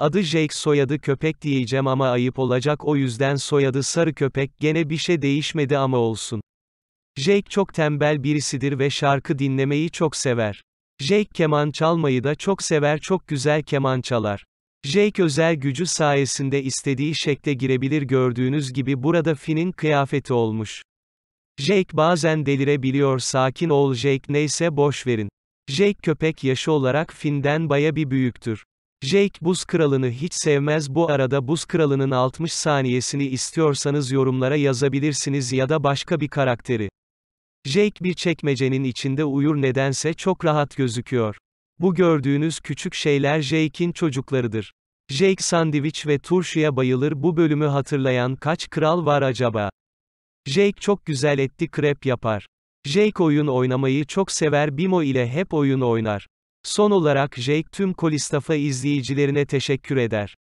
Adı Jake soyadı köpek diyeceğim ama ayıp olacak o yüzden soyadı sarı köpek gene bir şey değişmedi ama olsun. Jake çok tembel birisidir ve şarkı dinlemeyi çok sever. Jake keman çalmayı da çok sever çok güzel keman çalar. Jake özel gücü sayesinde istediği şekle girebilir gördüğünüz gibi burada Finn'in kıyafeti olmuş. Jake bazen delirebiliyor sakin ol Jake neyse boş verin. Jake köpek yaşı olarak Finn'den baya bir büyüktür. Jake Buz Kralı'nı hiç sevmez bu arada Buz Kralı'nın 60 saniyesini istiyorsanız yorumlara yazabilirsiniz ya da başka bir karakteri. Jake bir çekmecenin içinde uyur nedense çok rahat gözüküyor. Bu gördüğünüz küçük şeyler Jake'in çocuklarıdır. Jake sandviç ve turşuya bayılır bu bölümü hatırlayan kaç kral var acaba? Jake çok güzel etti, krep yapar. Jake oyun oynamayı çok sever Bimo ile hep oyun oynar. Son olarak Jake tüm Kolistafa izleyicilerine teşekkür eder.